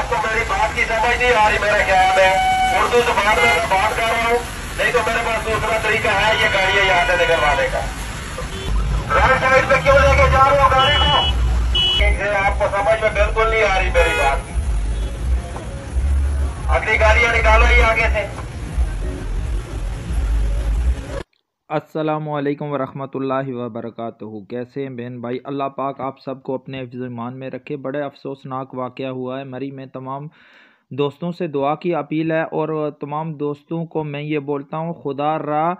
آپ کو میری بات کی سمجھ نہیں آ رہی میرا خیال ہے اردو زبان میں میں بات کر رہا ہوں نہیں تو میرے پاس دوسرا طریقہ ہے یہ گاڑی ہے یہاں سے لے کر والے کا رائٹ سائڈ پہ کیوں لے کے جا رہا ہوں گاڑی کو آپ کو سمجھ میں بالکل نہیں آ رہی میری بات اگلی گاڑیاں نکالو یہ آگے سے السلام علیکم ورحمۃ اللہ وبرکاتہ کیسے ہیں بہن بھائی اللہ پاک آپ سب کو اپنے حفظ ایمان میں رکھے بڑے افسوسناک واقعہ ہوا ہے مری میں تمام دوستوں سے دعا کی اپیل ہے اور تمام دوستوں کو میں یہ بولتا ہوں خدا راہ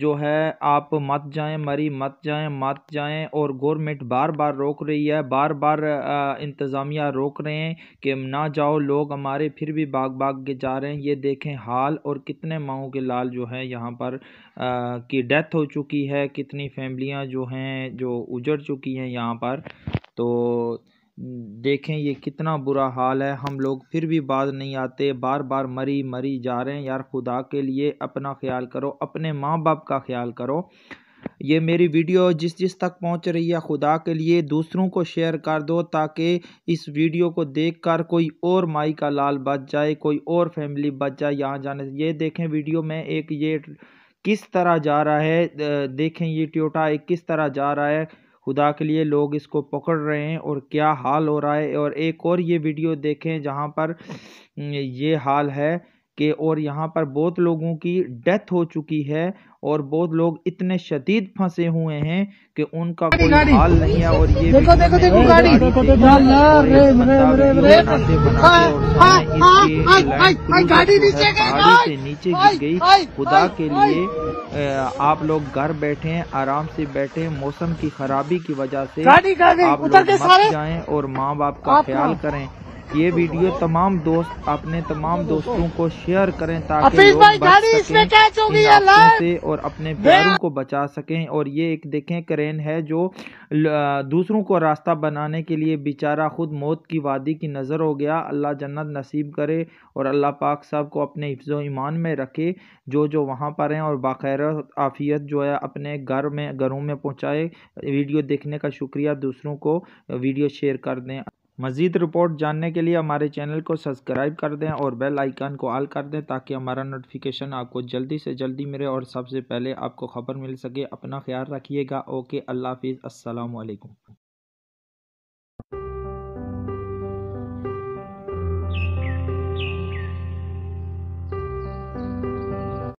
جو ہے آپ مت جائیں مری مت جائیں مت جائیں اور گورنمنٹ بار بار روک رہی ہے بار بار انتظامیہ روک رہے ہیں کہ نہ جاؤ لوگ ہمارے پھر بھی باگ باگ کے جا رہے ہیں یہ دیکھیں حال اور کتنے ماؤں کے لال جو ہے یہاں پر کی ڈیتھ ہو چکی ہے کتنی فیملیاں جو ہیں جو اجڑ چکی ہیں یہاں پر تو دیکھیں یہ کتنا برا حال ہے ہم لوگ پھر بھی بعض نہیں آتے بار بار مری مری جا رہے ہیں یار خدا کے لیے اپنا خیال کرو اپنے ماں باپ کا خیال کرو یہ میری ویڈیو جس جس تک پہنچ رہی ہے خدا کے لیے دوسروں کو شیئر کر دو تاکہ اس ویڈیو کو دیکھ کر کوئی اور مائی کا لال بچ جائے کوئی اور فیملی بچ جائے یہاں جانے یہ دیکھیں ویڈیو میں ایک یہ کس طرح جا رہا ہے دیکھیں یہ ٹیوٹا ایک کس طرح جا رہا ہے خدا کے لیے لوگ اس کو پکڑ رہے ہیں اور کیا حال ہو رہا ہے اور ایک اور یہ ویڈیو دیکھیں جہاں پر یہ حال ہے کہ اور یہاں پر بہت لوگوں کی ڈیتھ ہو چکی ہے اور بہت لوگ اتنے شدید پھنسے ہوئے ہیں کہ ان کا کوئی حال نہیں ہے اور یہ دیکھو دیکھو دیکھو گاڑی نیچے گر گئی خدا کے لیے آپ لوگ گھر بیٹھے آرام سے بیٹھے موسم کی خرابی کی وجہ سے آپ لوگ جائیں اور ماں باپ کا خیال کریں یہ ویڈیو تمام دوست اپنے تمام دوستوں کو شیئر کریں تاکہ لوگ بچ سکیں سے اور اپنے پیاروں کو بچا سکیں اور یہ ایک دیکھیں کرین ہے جو دوسروں کو راستہ بنانے کے لیے بیچارہ خود موت کی وادی کی نظر ہو گیا اللہ جنت نصیب کرے اور اللہ پاک صاحب کو اپنے حفظ و ایمان میں رکھے جو جو وہاں پر ہیں اور باخیر عافیت جو ہے اپنے گھر میں گھروں میں پہنچائے ویڈیو دیکھنے کا شکریہ دوسروں کو ویڈیو شیئر کر دیں مزید رپورٹ جاننے کے لیے ہمارے چینل کو سبسکرائب کر دیں اور بیل آئیکن کو آل کر دیں تاکہ ہمارا نوٹیفیکیشن آپ کو جلدی سے جلدی ملے اور سب سے پہلے آپ کو خبر مل سکے اپنا خیال رکھیے گا اوکے اللہ حافظ السلام علیکم